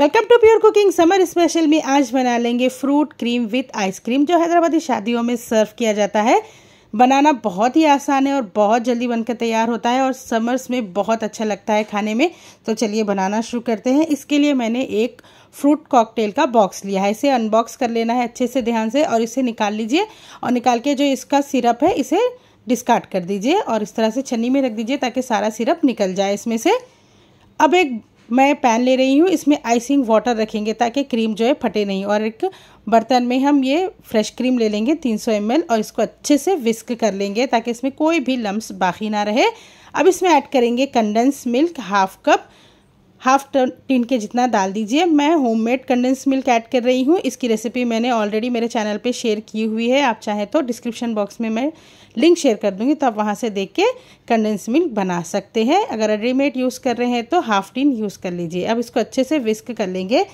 welcome to pure cooking summer special में आज बना लेंगे फ्रूट क्रीम विथ आइसक्रीम जो हैदराबादी शादियों में सर्व किया जाता है बनाना बहुत ही आसान है और बहुत जल्दी बनकर तैयार होता है और समर्स में बहुत अच्छा लगता है खाने में तो चलिए बनाना शुरू करते हैं इसके लिए मैंने एक फ्रूट कॉकटेल का बॉक्स लिया है इसे अनबॉक्स कर लेना है अच्छे से ध्यान से और इसे निकाल लीजिए और निकाल के जो इसका सिरप है इसे डिस्कार्ड कर दीजिए और इस तरह से छन्नी में रख दीजिए ताकि सारा सिरप निकल जाए इसमें से अब एक मैं पैन ले रही हूँ इसमें आइसिंग वाटर रखेंगे ताकि क्रीम जो है फटे नहीं और एक बर्तन में हम ये फ्रेश क्रीम ले लेंगे 300 सौ और इसको अच्छे से विस्क कर लेंगे ताकि इसमें कोई भी लम्ब बाकी ना रहे अब इसमें ऐड करेंगे condense milk half cup half tin के जितना डाल दीजिए मैं होममेड कंडेंस मिल्क ऐड कर रही हूँ इसकी रेसिपी मैंने ऑलरेडी मेरे चैनल पे शेयर की हुई है आप चाहें तो डिस्क्रिप्शन बॉक्स में मैं लिंक शेयर कर दूँगी तो आप वहाँ से देख के कंडेंस मिल्क बना सकते हैं अगर रेडीमेड यूज़ कर रहे हैं तो हाफ टिन यूज़ कर लीजिए अब इसको अच्छे से विस्क कर लेंगे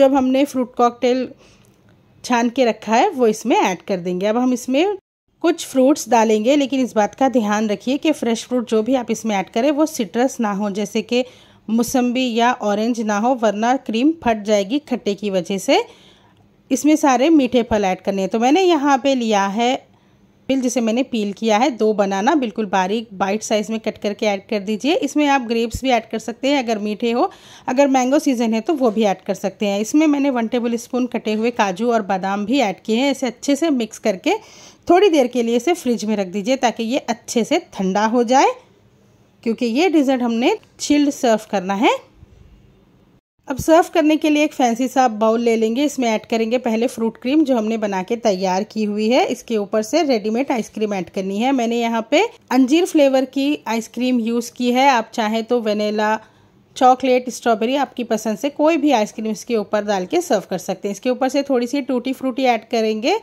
जब हमने फ्रूट कॉकटेल छान के रखा है वो इसमें ऐड कर देंगे अब हम इसमें कुछ फ्रूट्स डालेंगे लेकिन इस बात का ध्यान रखिए कि फ्रेश फ्रूट जो भी आप इसमें ऐड करें वो सिट्रस ना हो जैसे कि मौसम्बी या ऑरेंज ना हो वरना क्रीम फट जाएगी खट्टे की वजह से इसमें सारे मीठे फल ऐड करने हैं तो मैंने यहाँ पे लिया है पिल जिसे मैंने पील किया है दो बनाना बिल्कुल बारीक बाइट साइज़ में कट करके ऐड कर दीजिए इसमें आप ग्रेप्स भी ऐड कर सकते हैं अगर मीठे हो अगर मैंगो सीज़न है तो वो भी ऐड कर सकते हैं इसमें मैंने वन टेबल स्पून कटे हुए काजू और बादाम भी ऐड किए हैं इसे अच्छे से मिक्स करके थोड़ी देर के लिए इसे फ्रिज में रख दीजिए ताकि ये अच्छे से ठंडा हो जाए क्योंकि ये डिज़र्ट हमने चिल्ड सर्व करना है अब सर्व करने के लिए एक फैंसी सा बाउल ले लेंगे इसमें ऐड करेंगे पहले फ्रूट क्रीम जो हमने बना के तैयार की हुई है इसके ऊपर से रेडीमेड आइसक्रीम ऐड करनी है मैंने यहाँ पे अंजीर फ्लेवर की आइसक्रीम यूज़ की है आप चाहें तो वेनेला चॉकलेट स्ट्रॉबेरी आपकी पसंद से कोई भी आइसक्रीम इसके ऊपर डाल के सर्व कर सकते हैं इसके ऊपर से थोड़ी सी टूटी फ्रूटी ऐड करेंगे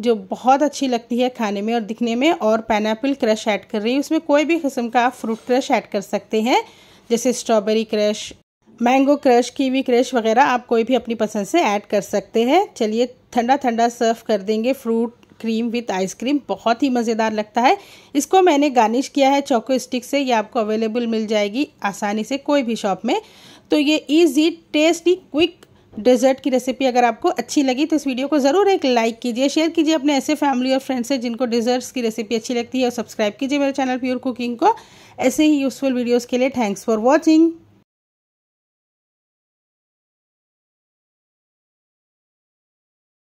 जो बहुत अच्छी लगती है खाने में और दिखने में और पाइनएपल क्रश ऐड कर रही हूँ उसमें कोई भी किस्म का आप फ्रूट क्रश ऐड कर सकते हैं जैसे strawberry crush mango crush kiwi crush वगैरह आप कोई भी अपनी पसंद से ऐड कर सकते हैं चलिए ठंडा ठंडा सर्व कर देंगे फ्रूट क्रीम विथ आइसक्रीम बहुत ही मज़ेदार लगता है इसको मैंने गार्निश किया है चोको स्टिक से ये आपको अवेलेबल मिल जाएगी आसानी से कोई भी शॉप में तो ये ईजी टेस्टी क्विक डेजर्ट की रेसिपी अगर आपको अच्छी लगी तो इस वीडियो को ज़रूर एक लाइक कीजिए शेयर कीजिए अपने ऐसे फैमिली और फ्रेंड्स से जिनको डेजर्ट्स की रेसिपी अच्छी लगती है और सब्सक्राइब कीजिए मेरे चैनल प्योर कुकिंग को ऐसे ही यूज़फुल वीडियोज़ के लिए थैंक्स फॉर वॉचिंग